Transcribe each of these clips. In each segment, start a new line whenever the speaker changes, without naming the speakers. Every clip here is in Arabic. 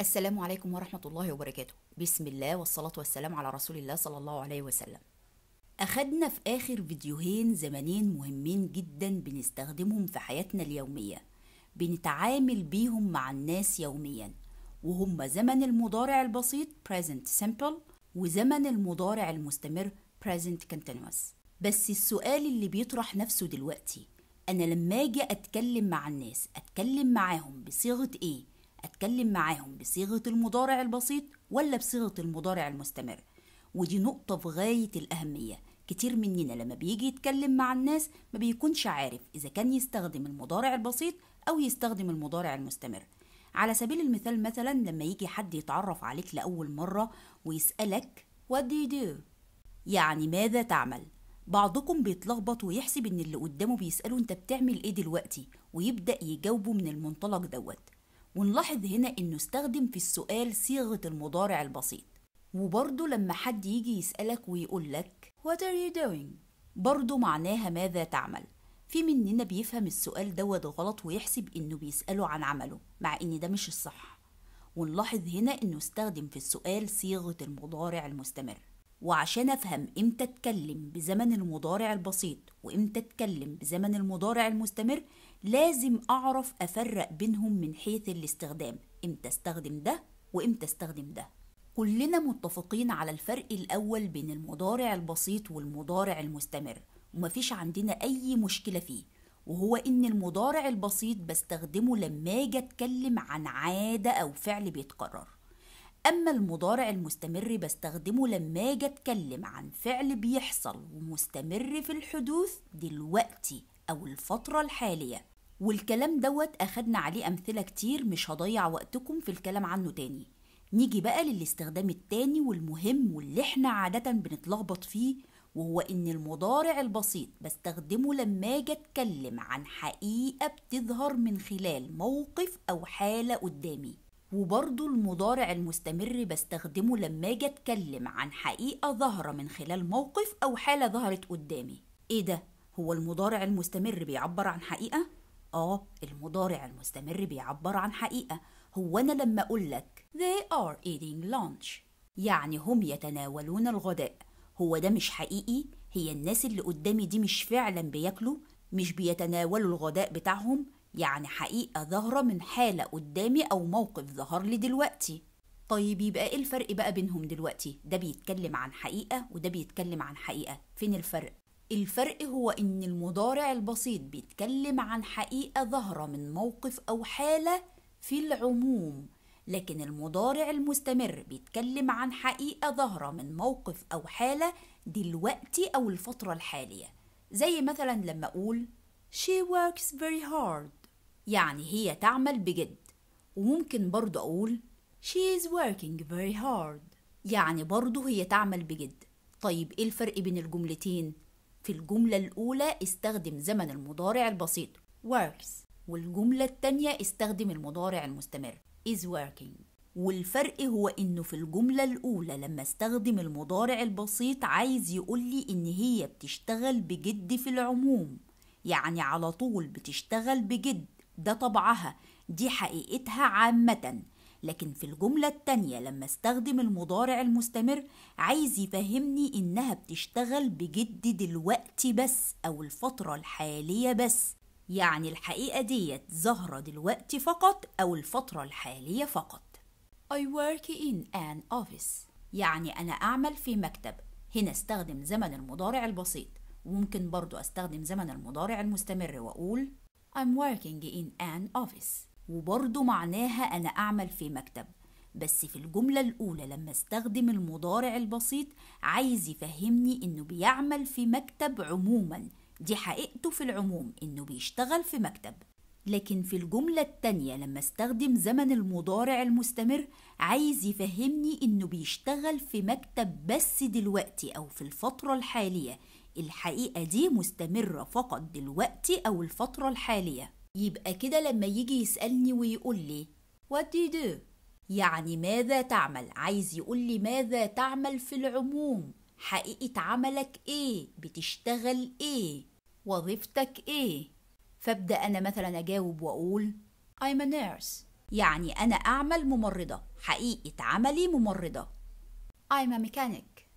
السلام عليكم ورحمة الله وبركاته بسم الله والصلاة والسلام على رسول الله صلى الله عليه وسلم أخدنا في آخر فيديوهين زمنين مهمين جدا بنستخدمهم في حياتنا اليومية بنتعامل بيهم مع الناس يوميا وهم زمن المضارع البسيط present simple وزمن المضارع المستمر present continuous بس السؤال اللي بيطرح نفسه دلوقتي أنا لما أجي أتكلم مع الناس أتكلم معاهم بصيغة إيه أتكلم معاهم بصيغة المضارع البسيط ولا بصيغة المضارع المستمر ودي نقطة في غاية الأهمية كتير مننا لما بيجي يتكلم مع الناس ما بيكونش عارف إذا كان يستخدم المضارع البسيط أو يستخدم المضارع المستمر على سبيل المثال مثلا لما يجي حد يتعرف عليك لأول مرة ويسألك What do you do؟ يعني ماذا تعمل؟ بعضكم بيتلخبط ويحسب إن اللي قدامه بيسأله أنت بتعمل إيه دلوقتي ويبدأ يجاوبه من المنطلق دوت ونلاحظ هنا انه استخدم في السؤال صيغه المضارع البسيط وبرضه لما حد يجي يسالك ويقول لك what are you doing برضه معناها ماذا تعمل في مننا بيفهم السؤال دوت غلط ويحسب انه بيساله عن عمله مع ان ده مش الصح ونلاحظ هنا انه استخدم في السؤال صيغه المضارع المستمر وعشان أفهم إمتى أتكلم بزمن المضارع البسيط وإمتى أتكلم بزمن المضارع المستمر لازم أعرف أفرق بينهم من حيث الاستخدام إمتى استخدم ده وإمتى استخدم ده كلنا متفقين على الفرق الأول بين المضارع البسيط والمضارع المستمر ومفيش عندنا أي مشكلة فيه وهو إن المضارع البسيط بستخدمه لما أجي أتكلم عن عادة أو فعل بيتكرر أما المضارع المستمر بستخدمه لما أجي أتكلم عن فعل بيحصل ومستمر في الحدوث دلوقتي أو الفترة الحالية والكلام دوت أخدنا عليه أمثلة كتير مش هضيع وقتكم في الكلام عنه تاني نيجي بقى للاستخدام التاني والمهم واللي احنا عادة بنتلخبط فيه وهو إن المضارع البسيط بستخدمه لما أجي أتكلم عن حقيقة بتظهر من خلال موقف أو حالة قدامي وبرضه المضارع المستمر بستخدمه لما اجي اتكلم عن حقيقه ظاهره من خلال موقف او حاله ظهرت قدامي ايه ده هو المضارع المستمر بيعبر عن حقيقه اه المضارع المستمر بيعبر عن حقيقه هو انا لما اقول لك they are eating lunch يعني هم يتناولون الغداء هو ده مش حقيقي هي الناس اللي قدامي دي مش فعلا بياكلوا مش بيتناولوا الغداء بتاعهم يعني حقيقة ظاهرة من حالة قدامي أو موقف ظهر لي دلوقتي طيب يبقى ايه الفرق بقى بينهم دلوقتي ده بيتكلم عن حقيقة وده بيتكلم عن حقيقة فين الفرق الفرق هو ان المضارع البسيط بيتكلم عن حقيقة ظاهرة من موقف او حالة في العموم لكن المضارع المستمر بيتكلم عن حقيقة ظاهرة من موقف او حالة دلوقتي او الفترة الحالية زي مثلا لما اقول She works very hard يعني هي تعمل بجد وممكن برضو أقول she is working very hard يعني برضو هي تعمل بجد طيب إيه الفرق بين الجملتين؟ في الجملة الأولى استخدم زمن المضارع البسيط works والجملة التانية استخدم المضارع المستمر is working والفرق هو إنه في الجملة الأولى لما استخدم المضارع البسيط عايز يقولي إن هي بتشتغل بجد في العموم يعني على طول بتشتغل بجد ده طبعها دي حقيقتها عامة لكن في الجملة التانية لما استخدم المضارع المستمر عايز يفهمني إنها بتشتغل بجد دلوقتي بس أو الفترة الحالية بس يعني الحقيقة ديت ظاهرة دلوقتي فقط أو الفترة الحالية فقط I work in an office يعني أنا أعمل في مكتب هنا استخدم زمن المضارع البسيط وممكن برضو استخدم زمن المضارع المستمر وأقول I'm working in an office وبرضه معناها أنا أعمل في مكتب بس في الجملة الأولى لما استخدم المضارع البسيط عايز يفهمني إنه بيعمل في مكتب عموما دي حقيقته في العموم إنه بيشتغل في مكتب لكن في الجملة التانية لما استخدم زمن المضارع المستمر عايز يفهمني إنه بيشتغل في مكتب بس دلوقتي أو في الفترة الحالية الحقيقة دي مستمرة فقط دلوقتي أو الفترة الحالية يبقى كده لما يجي يسألني ويقول لي What do you do؟ يعني ماذا تعمل؟ عايز يقول لي ماذا تعمل في العموم؟ حقيقة عملك إيه؟ بتشتغل إيه؟ وظيفتك إيه؟ فابدأ أنا مثلا أجاوب وأقول I'm a nurse يعني أنا أعمل ممرضة حقيقة عملي ممرضة I'm a mechanic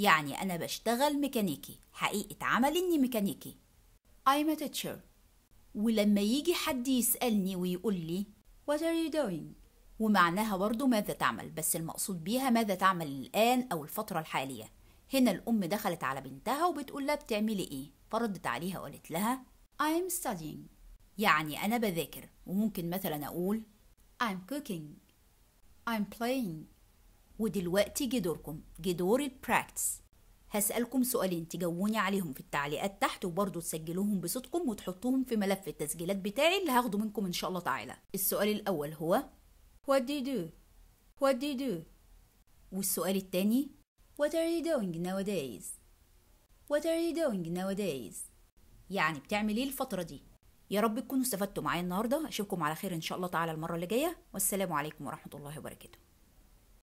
يعني أنا بشتغل ميكانيكي حقيقة عمل إني ميكانيكي I'm a teacher ولما يجي حد يسألني ويقول لي What are you doing؟ ومعناها برضه ماذا تعمل بس المقصود بيها ماذا تعمل الآن أو الفترة الحالية هنا الأم دخلت على بنتها وبتقول لها بتعملي إيه فردت عليها وقالت لها I'm studying يعني أنا بذاكر وممكن مثلا أقول I'm cooking I'm playing ودلوقتي جه دوركم جه دور البراكتس هسألكم سؤالين تجاوبوني عليهم في التعليقات تحت وبرضه تسجلوهم بصوتكم وتحطوهم في ملف التسجيلات بتاعي اللي هاخده منكم إن شاء الله تعالى السؤال الأول هو What do you do? What do you do? والسؤال التاني What are you doing nowadays? What are you doing nowadays? يعني بتعمل ايه الفترة دي؟ يا رب تكونوا استفدتوا معايا النهارده اشوفكم على خير ان شاء الله تعالى المرة اللي جاية والسلام عليكم ورحمة الله وبركاته